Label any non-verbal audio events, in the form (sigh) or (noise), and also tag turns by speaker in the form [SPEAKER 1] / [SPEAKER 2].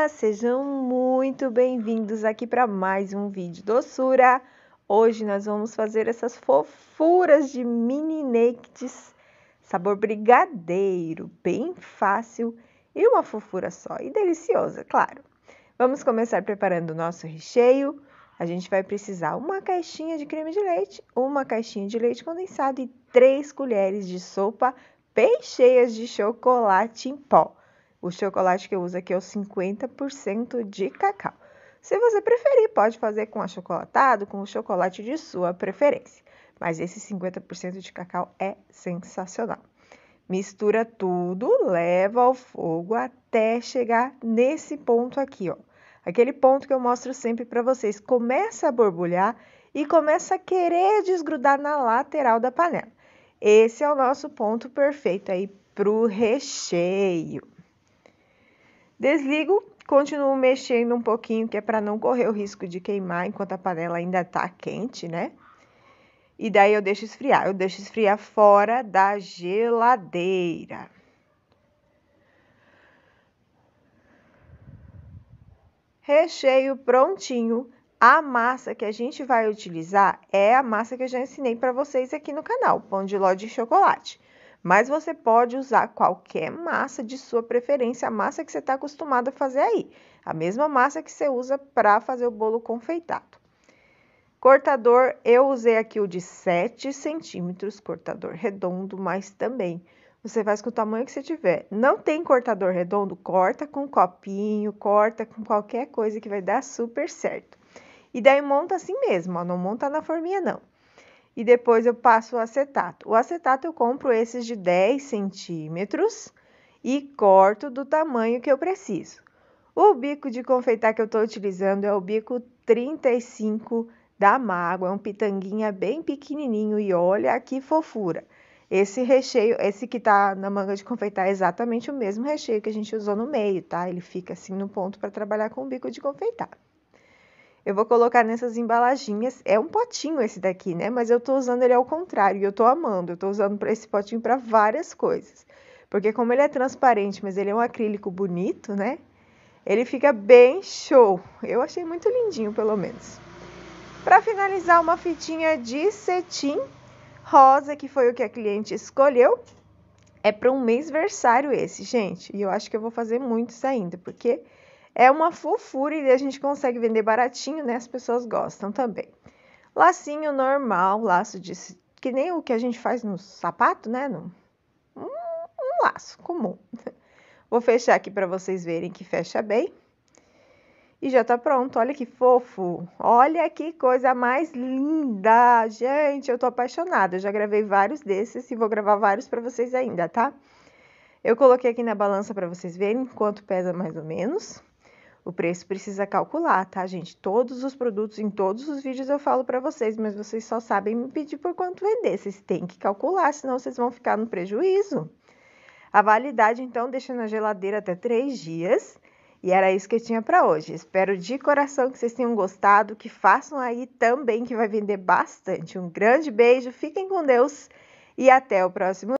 [SPEAKER 1] Olá, sejam muito bem-vindos aqui para mais um vídeo doçura. Hoje nós vamos fazer essas fofuras de mini nectes, sabor brigadeiro, bem fácil e uma fofura só e deliciosa, claro. Vamos começar preparando o nosso recheio. A gente vai precisar uma caixinha de creme de leite, uma caixinha de leite condensado e três colheres de sopa bem cheias de chocolate em pó. O chocolate que eu uso aqui é o 50% de cacau. Se você preferir, pode fazer com achocolatado, com o chocolate de sua preferência. Mas esse 50% de cacau é sensacional. Mistura tudo, leva ao fogo até chegar nesse ponto aqui, ó. Aquele ponto que eu mostro sempre para vocês. Começa a borbulhar e começa a querer desgrudar na lateral da panela. Esse é o nosso ponto perfeito aí para o recheio. Desligo, continuo mexendo um pouquinho, que é para não correr o risco de queimar enquanto a panela ainda está quente, né? E daí eu deixo esfriar. Eu deixo esfriar fora da geladeira. Recheio prontinho. A massa que a gente vai utilizar é a massa que eu já ensinei para vocês aqui no canal, pão de ló de chocolate. Mas você pode usar qualquer massa de sua preferência, a massa que você está acostumado a fazer aí. A mesma massa que você usa para fazer o bolo confeitado. Cortador, eu usei aqui o de 7 centímetros, cortador redondo, mas também você faz com o tamanho que você tiver. Não tem cortador redondo? Corta com copinho, corta com qualquer coisa que vai dar super certo. E daí monta assim mesmo, ó, não monta na forminha não e depois eu passo o acetato. O acetato eu compro esses de 10 centímetros e corto do tamanho que eu preciso. O bico de confeitar que eu estou utilizando é o bico 35 da Mágoa, é um pitanguinha bem pequenininho e olha que fofura. Esse recheio, esse que tá na manga de confeitar é exatamente o mesmo recheio que a gente usou no meio, tá? Ele fica assim no ponto para trabalhar com o bico de confeitar. Eu vou colocar nessas embalaginhas. É um potinho esse daqui, né? Mas eu tô usando ele ao contrário e eu tô amando. Eu tô usando esse potinho para várias coisas. Porque como ele é transparente, mas ele é um acrílico bonito, né? Ele fica bem show. Eu achei muito lindinho, pelo menos. Para finalizar, uma fitinha de cetim rosa, que foi o que a cliente escolheu. É para um mês versário esse, gente. E eu acho que eu vou fazer muitos ainda, porque é uma fofura e a gente consegue vender baratinho, né? As pessoas gostam também. Lacinho normal, laço de que nem o que a gente faz no sapato, né? No, um, um laço comum. (laughs) Vou fechar aqui para vocês verem que fecha bem. E já tá pronto. Olha que fofo. Olha que coisa mais linda. Gente, eu tô apaixonada. Eu já gravei vários desses e vou gravar vários para vocês ainda, tá? Eu coloquei aqui na balança para vocês verem quanto pesa mais ou menos. O preço precisa calcular, tá, gente? Todos os produtos, em todos os vídeos eu falo para vocês, mas vocês só sabem me pedir por quanto vender. Vocês têm que calcular, senão vocês vão ficar no prejuízo. A validade, então, deixa na geladeira até três dias. E era isso que eu tinha para hoje. Espero de coração que vocês tenham gostado, que façam aí também, que vai vender bastante. Um grande beijo, fiquem com Deus e até o próximo.